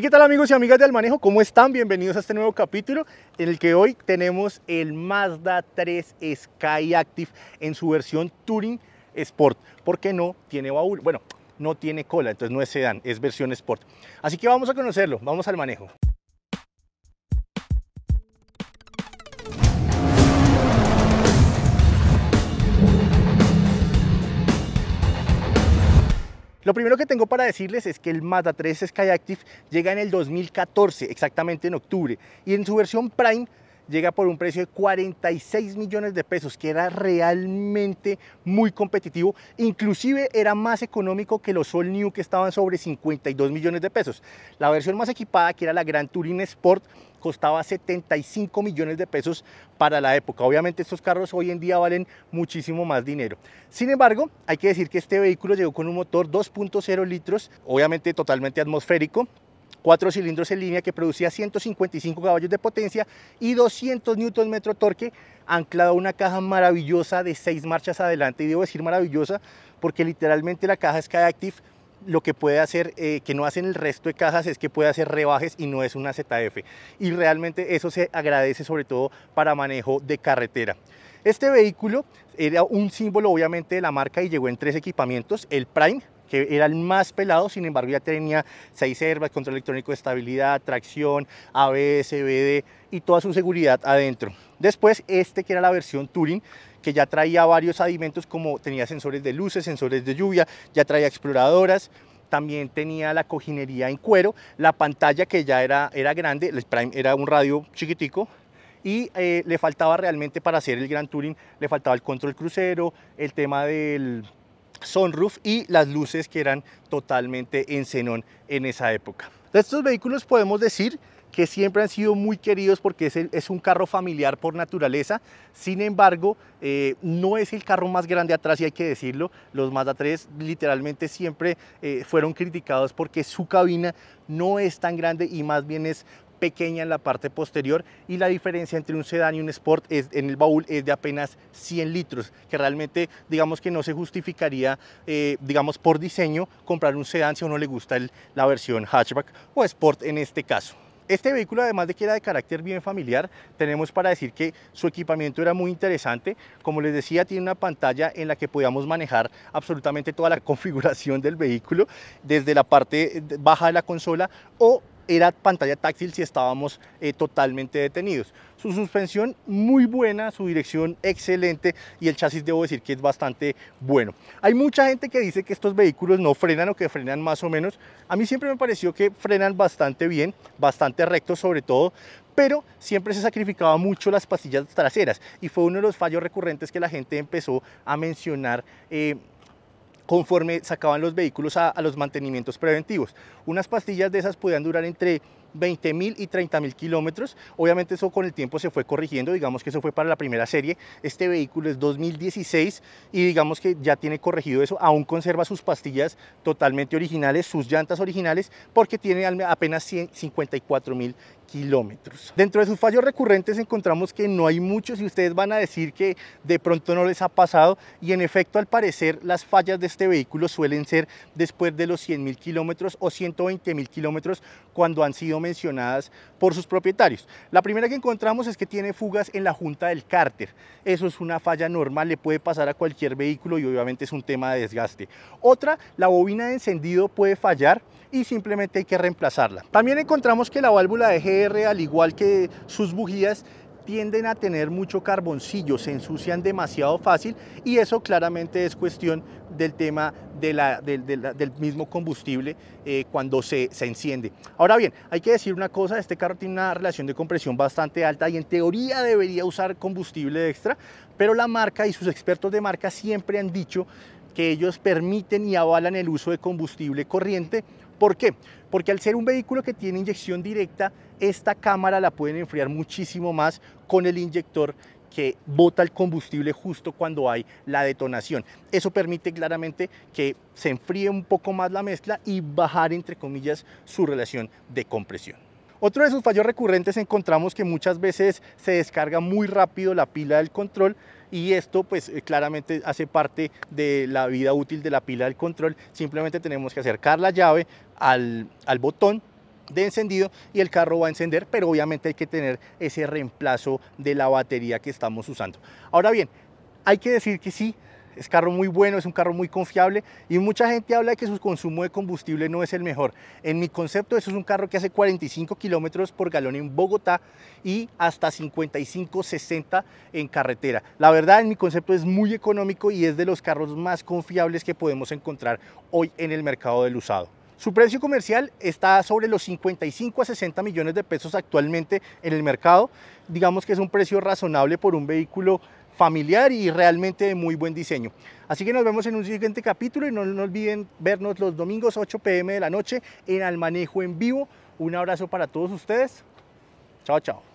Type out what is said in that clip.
¿qué tal amigos y amigas del manejo? ¿Cómo están? Bienvenidos a este nuevo capítulo en el que hoy tenemos el Mazda 3 Sky Active en su versión Touring Sport, porque no tiene baúl, bueno, no tiene cola, entonces no es sedán, es versión Sport. Así que vamos a conocerlo, vamos al manejo. Lo primero que tengo para decirles es que el Mazda 3 Skyactiv llega en el 2014, exactamente en octubre, y en su versión Prime llega por un precio de 46 millones de pesos, que era realmente muy competitivo, inclusive era más económico que los All New que estaban sobre 52 millones de pesos. La versión más equipada, que era la Gran Touring Sport, costaba 75 millones de pesos para la época. Obviamente estos carros hoy en día valen muchísimo más dinero. Sin embargo, hay que decir que este vehículo llegó con un motor 2.0 litros, obviamente totalmente atmosférico, cuatro cilindros en línea que producía 155 caballos de potencia y 200 Nm torque, anclado a una caja maravillosa de seis marchas adelante. Y debo decir maravillosa porque literalmente la caja active lo que puede hacer, eh, que no hacen el resto de cajas, es que puede hacer rebajes y no es una ZF. Y realmente eso se agradece sobre todo para manejo de carretera. Este vehículo era un símbolo obviamente de la marca y llegó en tres equipamientos, el Prime, que era el más pelado, sin embargo ya tenía seis herbas, control electrónico de estabilidad, tracción, ABS, BD y toda su seguridad adentro. Después este que era la versión Touring, que ya traía varios adimentos como tenía sensores de luces, sensores de lluvia, ya traía exploradoras, también tenía la cojinería en cuero, la pantalla que ya era, era grande, el Prime era un radio chiquitico, y eh, le faltaba realmente para hacer el Gran Touring, le faltaba el control crucero, el tema del sunroof y las luces que eran totalmente en xenón en esa época. De estos vehículos podemos decir que siempre han sido muy queridos porque es, es un carro familiar por naturaleza, sin embargo, eh, no es el carro más grande atrás y hay que decirlo, los Mazda 3 literalmente siempre eh, fueron criticados porque su cabina no es tan grande y más bien es pequeña en la parte posterior y la diferencia entre un sedán y un sport es, en el baúl es de apenas 100 litros, que realmente digamos que no se justificaría, eh, digamos por diseño, comprar un sedán si a uno le gusta la versión hatchback o sport en este caso. Este vehículo, además de que era de carácter bien familiar, tenemos para decir que su equipamiento era muy interesante. Como les decía, tiene una pantalla en la que podíamos manejar absolutamente toda la configuración del vehículo, desde la parte baja de la consola o era pantalla táctil si estábamos eh, totalmente detenidos. Su suspensión muy buena, su dirección excelente y el chasis debo decir que es bastante bueno. Hay mucha gente que dice que estos vehículos no frenan o que frenan más o menos. A mí siempre me pareció que frenan bastante bien, bastante recto sobre todo, pero siempre se sacrificaba mucho las pastillas traseras y fue uno de los fallos recurrentes que la gente empezó a mencionar eh, conforme sacaban los vehículos a, los mantenimientos preventivos. Unas pastillas de esas podían durar entre 20.000 y 30.000 kilómetros. Obviamente eso con el tiempo se fue corrigiendo, digamos que eso fue para la primera serie. Este vehículo es 2016 y digamos que ya tiene corregido eso, aún conserva sus pastillas totalmente originales, sus llantas originales, porque tiene apenas mil kilómetros. Dentro de sus fallos recurrentes encontramos que no hay muchos y ustedes van a decir que de pronto no les ha pasado y en efecto al parecer las fallas de este vehículo suelen ser después de los 100.000 kilómetros o 120.000 kilómetros cuando han sido mencionadas por sus propietarios. La primera que encontramos es que tiene fugas en la junta del cárter. Eso es una falla normal, le puede pasar a cualquier vehículo y obviamente es un tema de desgaste. Otra, la bobina de encendido puede fallar y simplemente hay que reemplazarla. También encontramos que la válvula de GR, al igual que sus bujías, tienden a tener mucho carboncillo, se ensucian demasiado fácil y eso claramente es cuestión del tema de la, del, mismo combustible eh, cuando se, se, enciende. Ahora bien, hay que decir una cosa, este carro tiene una relación de compresión bastante alta y en teoría debería usar combustible extra, pero la marca y sus expertos de marca siempre han dicho que ellos permiten y avalan el uso de combustible corriente. ¿Por qué? Porque al ser un vehículo que tiene inyección directa, esta cámara la pueden enfriar muchísimo más con el inyector que bota el combustible justo cuando hay la detonación. Eso permite claramente que se enfríe un poco más la mezcla y bajar, entre comillas, su relación de compresión. Otro de sus fallos recurrentes encontramos que muchas veces se descarga muy rápido la pila del control y esto pues eh, claramente hace parte de la vida útil de la pila del control. Simplemente tenemos que acercar la llave al, al botón de encendido y el carro va a encender, pero obviamente hay que tener ese reemplazo de la batería que estamos usando. Ahora bien, hay que decir que sí, es carro muy bueno, es un carro muy confiable y mucha gente habla de que su consumo de combustible no es el mejor. En mi concepto, eso es un carro que hace 45 kilómetros por galón en Bogotá y hasta 55-60 en carretera. La verdad, en mi concepto es muy económico y es de los carros más confiables que podemos encontrar hoy en el mercado del usado. Su precio comercial está sobre los 55 a 60 millones de pesos actualmente en el mercado. Digamos que es un precio razonable por un vehículo familiar y realmente de muy buen diseño. Así que nos vemos en un siguiente capítulo y no, no olviden vernos los domingos 8 pm de la noche en Al Manejo en Vivo. Un abrazo para todos ustedes. Chao, chao.